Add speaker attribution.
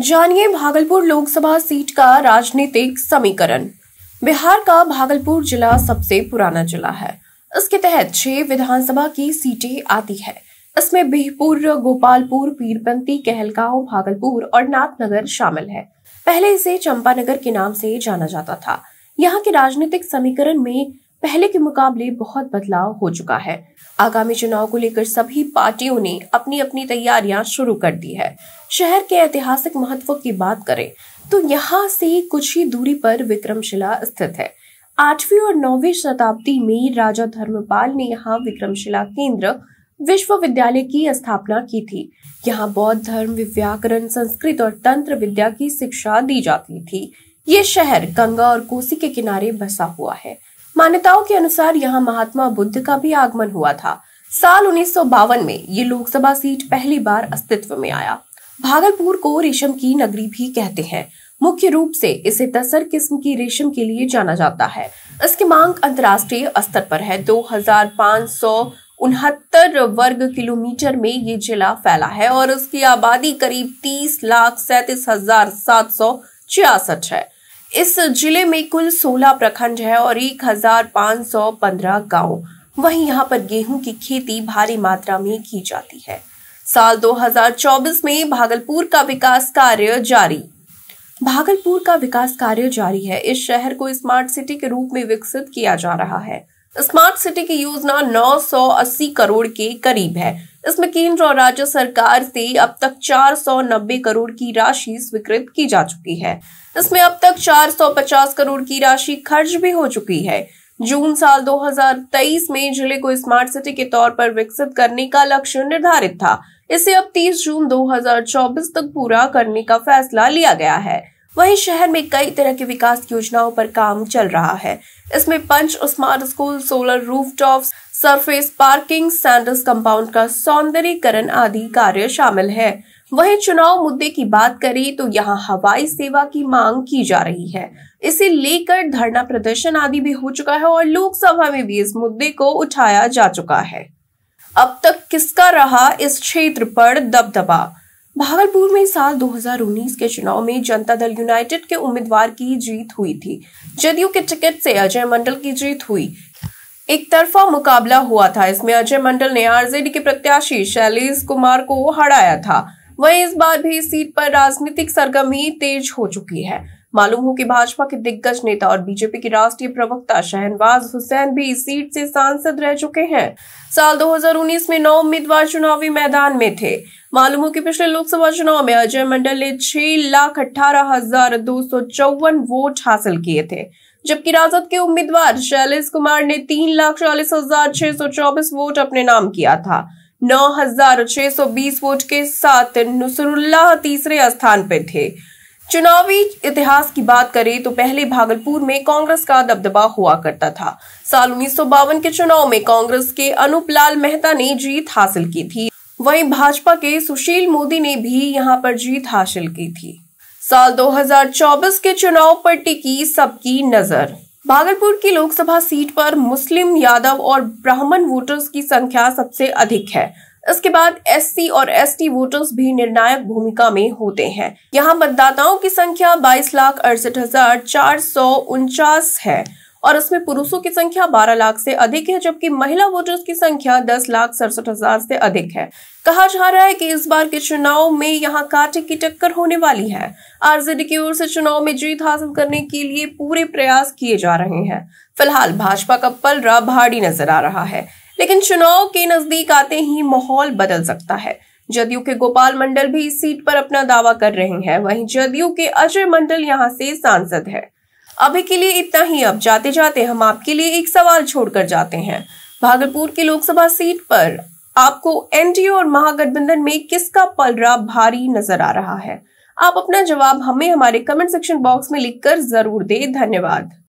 Speaker 1: जानिए भागलपुर लोकसभा सीट का राजनीतिक समीकरण बिहार का भागलपुर जिला सबसे पुराना जिला है इसके तहत छह विधानसभा की सीटें आती है इसमें बिहपुर गोपालपुर पीरपंती कहलगांव भागलपुर और नाथनगर शामिल है पहले इसे चंपानगर के नाम से जाना जाता था यहाँ के राजनीतिक समीकरण में पहले के मुकाबले बहुत बदलाव हो चुका है आगामी चुनाव को लेकर सभी पार्टियों ने अपनी अपनी तैयारियां शुरू कर दी है शहर के ऐतिहासिक महत्व की बात करें तो यहाँ से कुछ ही दूरी पर विक्रमशिला स्थित है आठवीं और नौवीं शताब्दी में राजा धर्मपाल ने यहाँ विक्रमशिला केंद्र विश्वविद्यालय की स्थापना की थी यहाँ बौद्ध धर्म व्याकरण संस्कृत और तंत्र विद्या की शिक्षा दी जाती थी ये शहर गंगा और कोसी के किनारे बसा हुआ है मान्यताओं के अनुसार यहाँ महात्मा बुद्ध का भी आगमन हुआ था साल उन्नीस में ये लोकसभा सीट पहली बार अस्तित्व में आया भागलपुर को रेशम की नगरी भी कहते हैं मुख्य रूप से इसे तसर किस्म की रेशम के लिए जाना जाता है इसकी मांग अंतर्राष्ट्रीय स्तर पर है दो हजार सौ उनहत्तर वर्ग किलोमीटर में ये जिला फैला है और उसकी आबादी करीब तीस लाख सैतीस हजार सात सौ छियासठ है इस जिले में कुल 16 प्रखंड है और 1515 गांव वहीं यहां पर गेहूं की खेती भारी मात्रा में की जाती है साल 2024 में भागलपुर का विकास कार्य जारी भागलपुर का विकास कार्य जारी है इस शहर को स्मार्ट सिटी के रूप में विकसित किया जा रहा है स्मार्ट सिटी की योजना 980 करोड़ के करीब है इसमें केंद्र और राज्य सरकार से अब तक 490 करोड़ की राशि स्वीकृत की जा चुकी है इसमें अब तक 450 करोड़ की राशि खर्च भी हो चुकी है जून साल 2023 में जिले को स्मार्ट सिटी के तौर पर विकसित करने का लक्ष्य निर्धारित था इसे अब 30 जून 2024 तक पूरा करने का फैसला लिया गया है वहीं शहर में कई तरह की विकास योजनाओं पर काम चल रहा है इसमें पंच smart school solar roof top surface parking सैंडल्स कंपाउंड का सौंदर्यकरण आदि कार्य शामिल है वहीं चुनाव मुद्दे की बात करें तो यहाँ हवाई सेवा की मांग की जा रही है इसे लेकर धरना प्रदर्शन आदि भी हो चुका है और लोकसभा में भी इस मुद्दे को उठाया जा चुका है अब तक किसका रहा इस क्षेत्र पर दबदबा भागलपुर में साल 2019 के चुनाव में जनता दल यूनाइटेड के उम्मीदवार की जीत हुई थी जदयू के टिकट से अजय मंडल की जीत हुई एक तरफा मुकाबला हुआ था इसमें अजय मंडल ने आरजेडी के प्रत्याशी शैलेश कुमार को हराया था वहीं इस बार भी इस सीट पर राजनीतिक सरगर्मी तेज हो चुकी है मालूम हो कि भाजपा के दिग्गज नेता और बीजेपी के राष्ट्रीय प्रवक्ता शहनवाज हुसैन भी इस सीट से सांसद रह चुके हैं साल 2019 में नौ उम्मीदवार चुनावी मैदान में थे मालूम हो कि पिछले लोकसभा चुनाव में अजय मंडल ने छह लाख अठारह हजार दो सौ चौवन वोट हासिल किए थे जबकि राजद के उम्मीदवार शैलेश कुमार ने तीन लाख चालीस हजार छह सौ चौबीस वोट अपने नाम किया था 9,620 वोट के साथ नुसरुल्लाह तीसरे स्थान पर थे चुनावी इतिहास की बात करें तो पहले भागलपुर में कांग्रेस का दबदबा हुआ करता था साल उन्नीस के चुनाव में कांग्रेस के अनूप लाल मेहता ने जीत हासिल की थी वहीं भाजपा के सुशील मोदी ने भी यहां पर जीत हासिल की थी साल 2024 के चुनाव पर टिकी सबकी नजर भागलपुर की लोकसभा सीट पर मुस्लिम यादव और ब्राह्मण वोटर्स की संख्या सबसे अधिक है इसके बाद एससी और एसटी वोटर्स भी निर्णायक भूमिका में होते हैं यहाँ मतदाताओं की संख्या बाईस लाख अड़सठ हजार चार सौ उनचास है और इसमें पुरुषों की संख्या 12 लाख से अधिक है जबकि महिला वोटर्स की संख्या 10 लाख सड़सठ हजार से अधिक है कहा जा रहा है कि इस बार के चुनाव में यहाँ कांटे की टक्कर होने वाली है आरजेडी की ओर से चुनाव में जीत हासिल करने के लिए पूरे प्रयास किए जा रहे हैं फिलहाल भाजपा का पलरा भारी नजर आ रहा है लेकिन चुनाव के नजदीक आते ही माहौल बदल सकता है जदयू के गोपाल मंडल भी इस सीट पर अपना दावा कर रहे हैं वहीं जदयू के अजय मंडल यहां से सांसद है अभी के लिए इतना ही अब जाते जाते हम आपके लिए एक सवाल छोड़कर जाते हैं भागलपुर की लोकसभा सीट पर आपको एनडीए और महागठबंधन में किसका पलरा भारी नजर आ रहा है आप अपना जवाब हमें हमारे कमेंट सेक्शन बॉक्स में लिखकर जरूर दें धन्यवाद